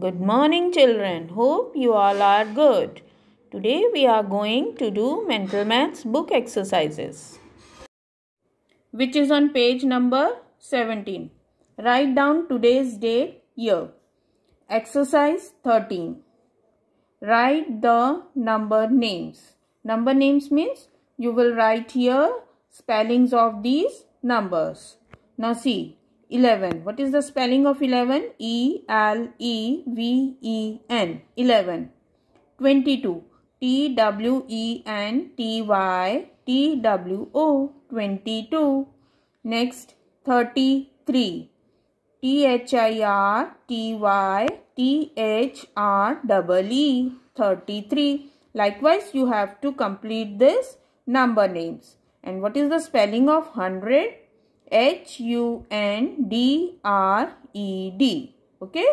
Good morning, children. Hope you all are good. Today we are going to do mental maths book exercises, which is on page number 17. Write down today's day, year. Exercise 13. Write the number names. Number names means you will write here spellings of these numbers. Now see, 11. What is the spelling of 11? E-L-E-V-E-N. 11. 22. T-W-E-N-T-Y-T-W-O. 22. Next, 33. T-H-I-R-T-Y-T-H-R-E-E. 33. Likewise, you have to complete this number names. And what is the spelling of 100? H U N D R E D. Okay.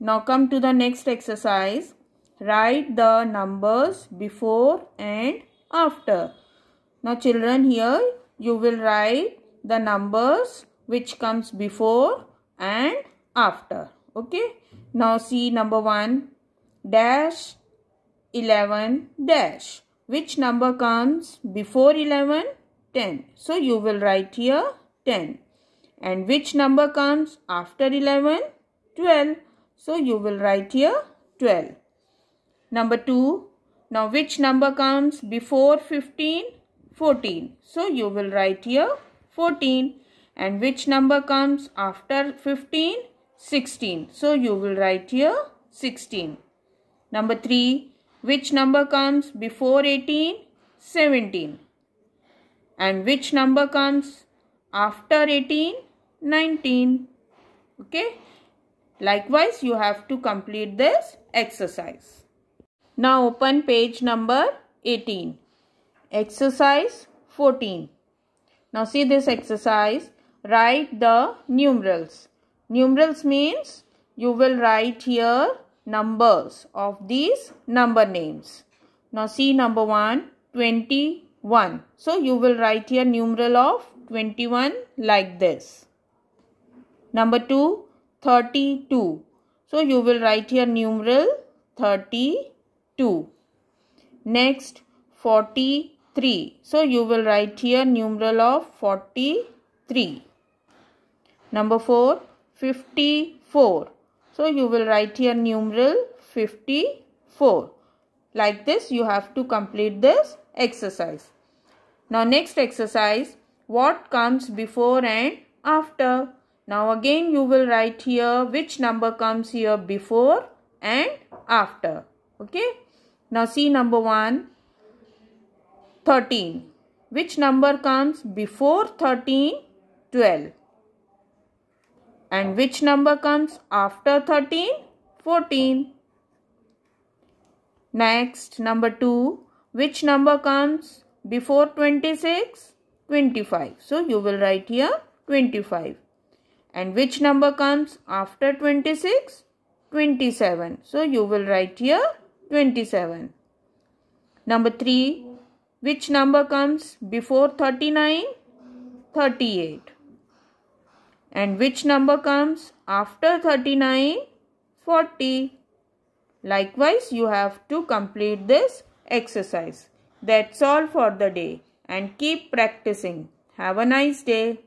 Now come to the next exercise. Write the numbers before and after. Now children here you will write the numbers which comes before and after. Okay. Now see number 1 dash 11 dash. Which number comes before 11? 10. So you will write here 10. And which number comes after 11? 12. So you will write here 12. Number 2. Now which number comes before 15? 14. So you will write here 14. And which number comes after 15? 16. So you will write here 16. Number 3. Which number comes before 18? 17. And which number comes after 18 19 okay likewise you have to complete this exercise now open page number 18 exercise 14 now see this exercise write the numerals numerals means you will write here numbers of these number names now see number 1 21 so you will write here numeral of 21 like this. Number 2 32. So you will write here numeral 32. Next 43. So you will write here numeral of 43. Number 4 54. So you will write here numeral 54. Like this you have to complete this exercise. Now next exercise what comes before and after. Now again you will write here which number comes here before and after. Okay. Now see number 1. 13. Which number comes before 13? 12. And which number comes after 13? 14. Next, number 2. Which number comes before 26? 25. So you will write here 25. And which number comes after 26? 27. So you will write here 27. Number 3. Which number comes before 39? 38. And which number comes after 39? 40. Likewise, you have to complete this exercise. That's all for the day and keep practicing. Have a nice day.